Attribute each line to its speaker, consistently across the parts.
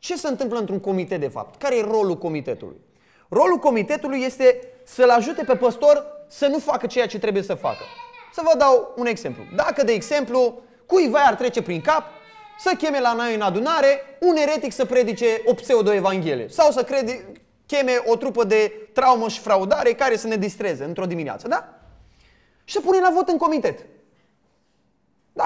Speaker 1: Ce se întâmplă într-un comitet de fapt? Care e rolul comitetului? Rolul comitetului este să-l ajute pe păstor să nu facă ceea ce trebuie să facă. Să vă dau un exemplu. Dacă, de exemplu, cuiva ar trece prin cap să cheme la noi în adunare un eretic să predice o pseudo-evanghelie sau să crede, cheme o trupă de traumă și fraudare care să ne distreze într-o dimineață, da? Și să punem la vot în comitet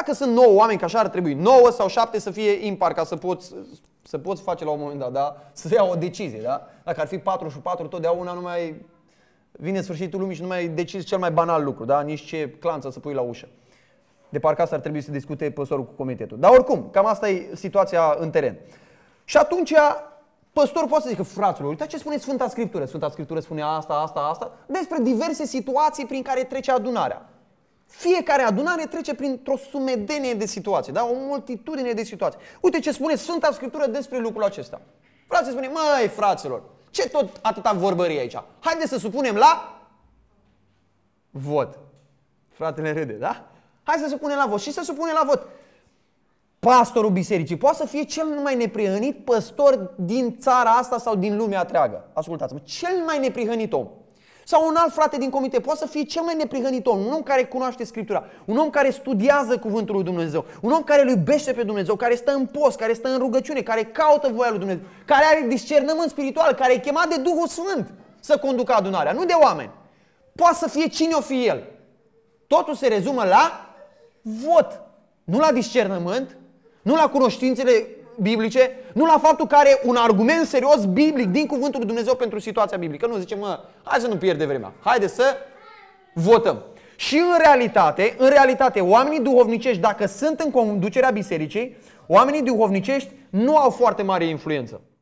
Speaker 1: dacă sunt 9 oameni, că așa ar trebui, 9 sau 7 să fie impar ca să poți, să poți face la un moment dat, da? să iau ia o decizie. Da? Dacă ar fi 4 și 4, totdeauna nu mai vine sfârșitul lumii și nu mai decizi cel mai banal lucru, da? nici ce clanță să pui la ușă. De parcă asta ar trebui să discute păstorul cu comitetul. Dar oricum, cam asta e situația în teren. Și atunci Păstorul poate să zică, fraților, uite ce spune Sfânta Scriptură. Sfânta Scriptură spune asta, asta, asta, despre diverse situații prin care trece adunarea. Fiecare adunare trece printr-o sumedenie de situații, da? o multitudine de situații. Uite ce spune Sfânta Scriptură despre lucrul acesta. Frații spune, măi fraților, ce tot atâta vorbărie aici? Haideți să supunem la vot. Fratele râde, da? Hai să supunem la vot și să supunem la vot. Pastorul bisericii poate să fie cel mai neprihănit păstor din țara asta sau din lumea întreagă. Ascultați-mă, cel mai neprihănit om. Sau un alt frate din comite poate să fie cel mai neprihănit om, un om care cunoaște Scriptura, un om care studiază cuvântul lui Dumnezeu, un om care îl iubește pe Dumnezeu, care stă în post, care stă în rugăciune, care caută voia lui Dumnezeu, care are discernământ spiritual, care e chemat de Duhul Sfânt să conducă adunarea, nu de oameni. Poate să fie cine o fi el. Totul se rezumă la vot, nu la discernământ, nu la cunoștințele biblice, nu la faptul că are un argument serios biblic din cuvântul lui Dumnezeu pentru situația biblică. Nu zice, mă, hai să nu pierde vremea. Haide să votăm. Și în realitate, în realitate, oamenii duhovnicești, dacă sunt în conducerea bisericii, oamenii duhovnicești nu au foarte mare influență.